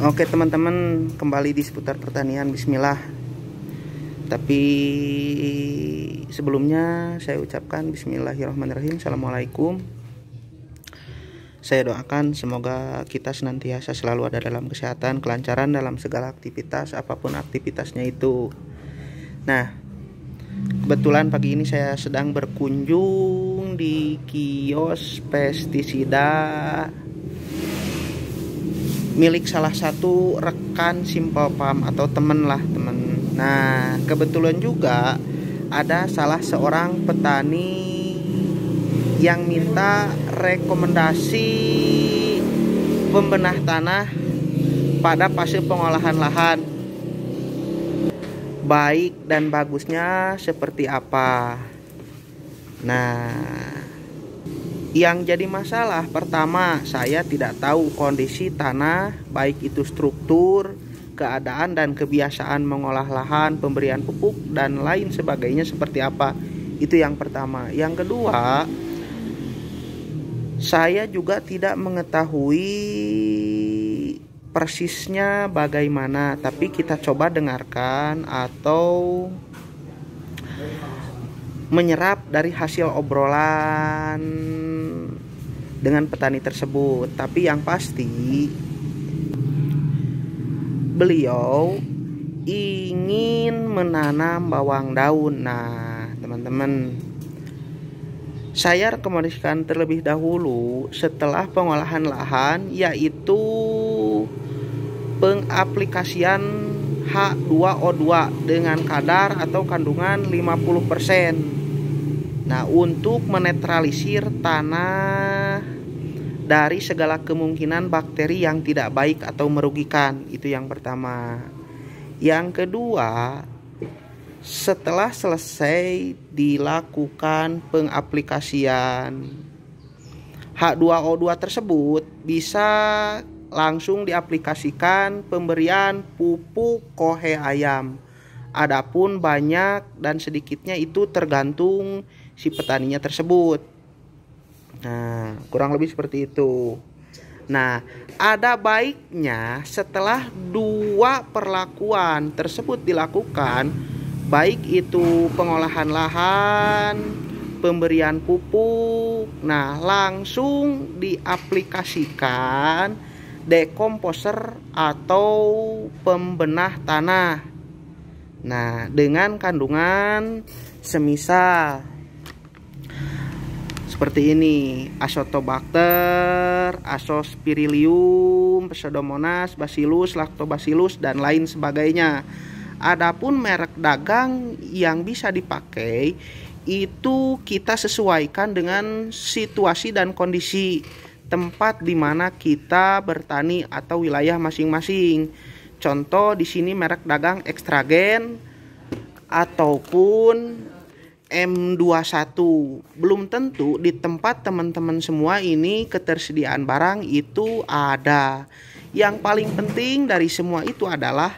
Oke teman-teman kembali di seputar pertanian Bismillah Tapi sebelumnya saya ucapkan Bismillahirrahmanirrahim Assalamualaikum Saya doakan semoga kita senantiasa selalu ada dalam kesehatan Kelancaran dalam segala aktivitas apapun aktivitasnya itu Nah kebetulan pagi ini saya sedang berkunjung di kios pestisida milik salah satu rekan Simple Pam atau temen lah temen. Nah kebetulan juga ada salah seorang petani yang minta rekomendasi pembenah tanah pada fase pengolahan lahan baik dan bagusnya seperti apa nah yang jadi masalah pertama, saya tidak tahu kondisi tanah, baik itu struktur, keadaan dan kebiasaan mengolah lahan, pemberian pupuk dan lain sebagainya seperti apa. Itu yang pertama. Yang kedua, saya juga tidak mengetahui persisnya bagaimana, tapi kita coba dengarkan atau menyerap dari hasil obrolan dengan petani tersebut. Tapi yang pasti beliau ingin menanam bawang daun. Nah, teman-teman, saya rekomendasikan terlebih dahulu setelah pengolahan lahan yaitu pengaplikasian H2O2 dengan kadar atau kandungan 50% Nah, untuk menetralisir tanah dari segala kemungkinan bakteri yang tidak baik atau merugikan, itu yang pertama. Yang kedua, setelah selesai dilakukan pengaplikasian H2O2 tersebut bisa langsung diaplikasikan pemberian pupuk kohe ayam. Adapun banyak dan sedikitnya itu tergantung si petaninya tersebut. Nah, kurang lebih seperti itu. Nah, ada baiknya setelah dua perlakuan tersebut dilakukan, baik itu pengolahan lahan, pemberian pupuk. Nah, langsung diaplikasikan dekomposer atau pembenah tanah. Nah, dengan kandungan semisal seperti ini Asotobacter, Asospirilium, Pseudomonas, Bacillus, Lactobacillus dan lain sebagainya. Adapun merek dagang yang bisa dipakai itu kita sesuaikan dengan situasi dan kondisi tempat di mana kita bertani atau wilayah masing-masing. Contoh di sini merek dagang extragen ataupun M21 belum tentu di tempat teman-teman semua ini ketersediaan barang itu ada. Yang paling penting dari semua itu adalah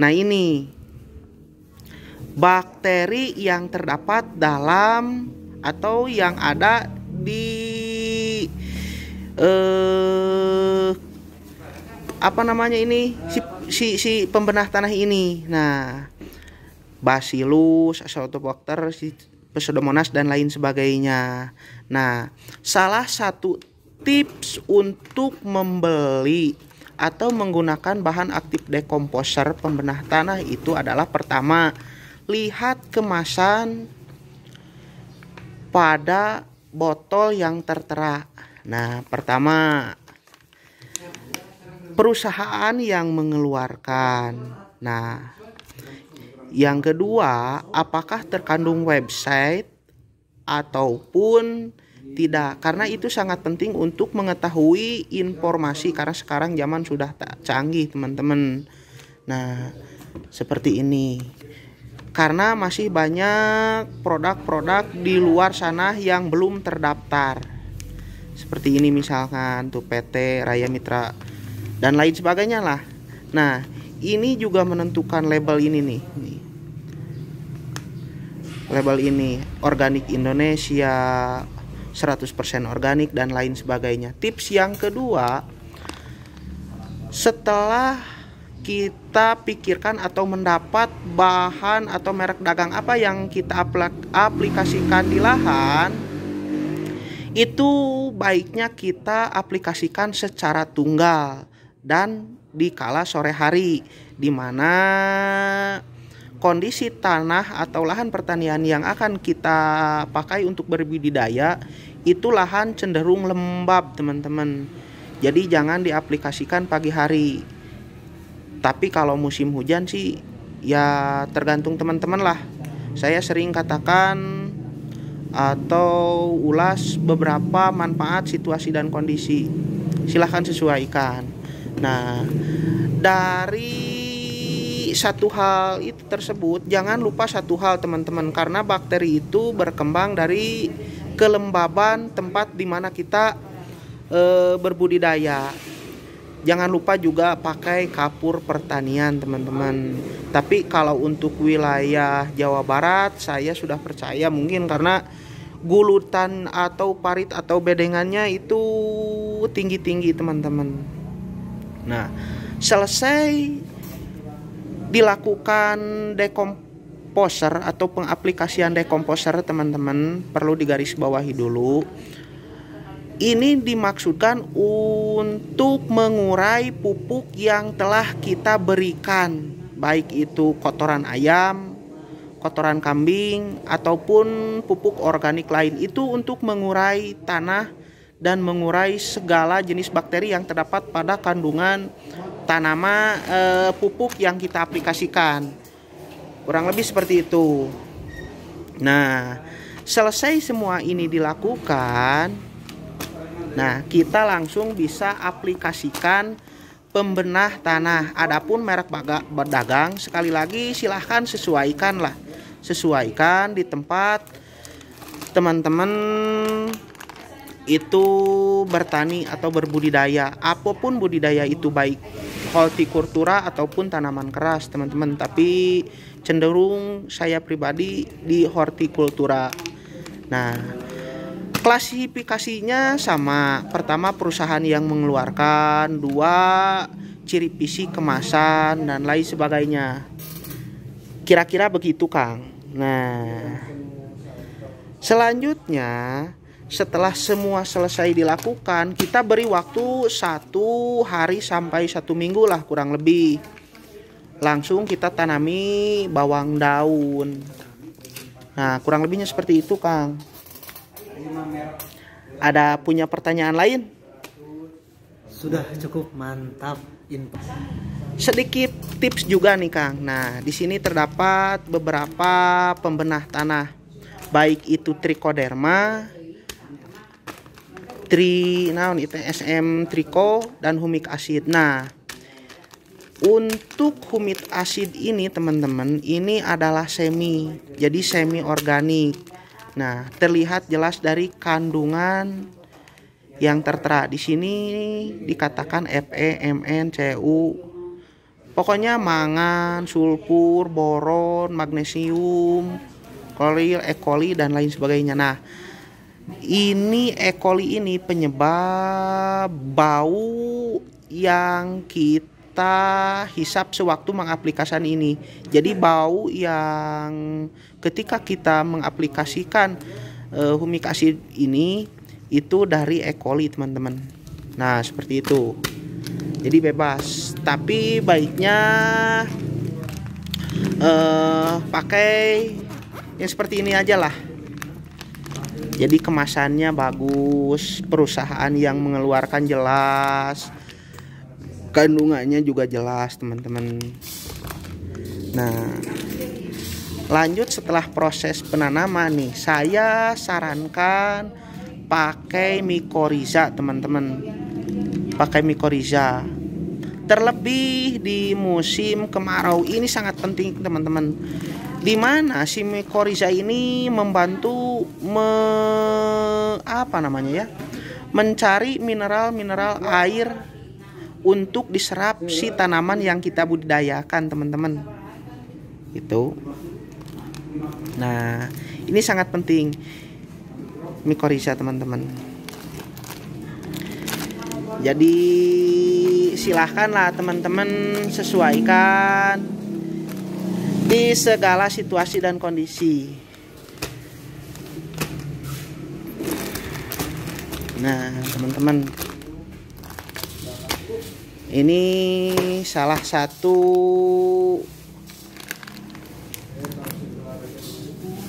nah ini bakteri yang terdapat dalam atau yang ada di eh apa namanya ini si si, si pembenah tanah ini. Nah, Bacillus, Astrotobacter, Pseudomonas dan lain sebagainya. Nah, salah satu tips untuk membeli atau menggunakan bahan aktif dekomposer pembenah tanah itu adalah pertama, lihat kemasan pada botol yang tertera. Nah, pertama perusahaan yang mengeluarkan. Nah, yang kedua, apakah terkandung website ataupun tidak? Karena itu sangat penting untuk mengetahui informasi karena sekarang zaman sudah tak canggih, teman-teman. Nah, seperti ini. Karena masih banyak produk-produk di luar sana yang belum terdaftar. Seperti ini misalkan tuh PT Raya Mitra dan lain sebagainya lah. Nah, ini juga menentukan label ini nih label ini organik Indonesia 100% organik dan lain sebagainya tips yang kedua setelah kita pikirkan atau mendapat bahan atau merek dagang apa yang kita aplikasikan di lahan itu baiknya kita aplikasikan secara tunggal dan di kala sore hari di mana kondisi tanah atau lahan pertanian yang akan kita pakai untuk berbudidaya itu lahan cenderung lembab teman-teman jadi jangan diaplikasikan pagi hari tapi kalau musim hujan sih ya tergantung teman-teman lah saya sering katakan atau ulas beberapa manfaat situasi dan kondisi silahkan sesuaikan nah dari satu hal itu tersebut jangan lupa satu hal teman-teman karena bakteri itu berkembang dari kelembaban tempat di mana kita e, berbudidaya. Jangan lupa juga pakai kapur pertanian, teman-teman. Tapi kalau untuk wilayah Jawa Barat, saya sudah percaya mungkin karena gulutan atau parit atau bedengannya itu tinggi-tinggi, teman-teman. Nah, selesai dilakukan dekomposer atau pengaplikasian dekomposer teman-teman perlu digarisbawahi dulu ini dimaksudkan untuk mengurai pupuk yang telah kita berikan baik itu kotoran ayam kotoran kambing ataupun pupuk organik lain itu untuk mengurai tanah dan mengurai segala jenis bakteri yang terdapat pada kandungan tanama e, eh, pupuk yang kita aplikasikan kurang lebih seperti itu nah selesai semua ini dilakukan nah kita langsung bisa aplikasikan pembenah tanah adapun merek berdagang sekali lagi silahkan sesuaikan lah sesuaikan di tempat teman-teman itu bertani atau berbudidaya apapun budidaya itu baik hortikultura ataupun tanaman keras teman-teman tapi cenderung saya pribadi di hortikultura nah klasifikasinya sama pertama perusahaan yang mengeluarkan dua ciri fisik kemasan dan lain sebagainya kira-kira begitu Kang nah selanjutnya setelah semua selesai dilakukan, kita beri waktu satu hari sampai satu minggu lah kurang lebih. Langsung kita tanami bawang daun. Nah, kurang lebihnya seperti itu, Kang. Ada punya pertanyaan lain? Sudah cukup mantap info. Sedikit tips juga nih, Kang. Nah, di sini terdapat beberapa pembenah tanah, baik itu trichoderma tri naon SM triko dan humic acid. Nah, untuk humic acid ini teman-teman ini adalah semi. Jadi semi organik. Nah, terlihat jelas dari kandungan yang tertera di sini dikatakan Fe, Mn, Cu. Pokoknya mangan, sulfur, boron, magnesium, kloril, ekoli dan lain sebagainya. Nah, ini E. coli ini penyebab bau yang kita hisap sewaktu mengaplikasikan ini. Jadi bau yang ketika kita mengaplikasikan uh, humic acid ini itu dari E. coli, teman-teman. Nah, seperti itu. Jadi bebas, tapi baiknya uh, pakai yang seperti ini aja lah jadi kemasannya bagus perusahaan yang mengeluarkan jelas kandungannya juga jelas teman-teman nah lanjut setelah proses penanaman nih saya sarankan pakai mikoriza teman-teman pakai mikoriza terlebih di musim kemarau ini sangat penting teman-teman di mana si Mikoriza ini membantu me, apa namanya ya mencari mineral-mineral air untuk diserap si tanaman yang kita budidayakan teman-teman itu nah ini sangat penting Mikoriza teman-teman jadi silahkanlah teman-teman sesuaikan di segala situasi dan kondisi. Nah, teman-teman, ini salah satu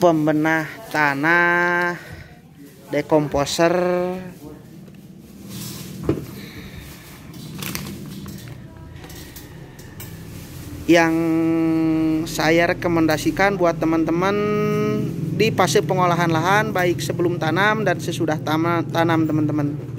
pembenah tanah dekomposer yang saya rekomendasikan buat teman-teman di fase pengolahan lahan baik sebelum tanam dan sesudah tanam teman-teman.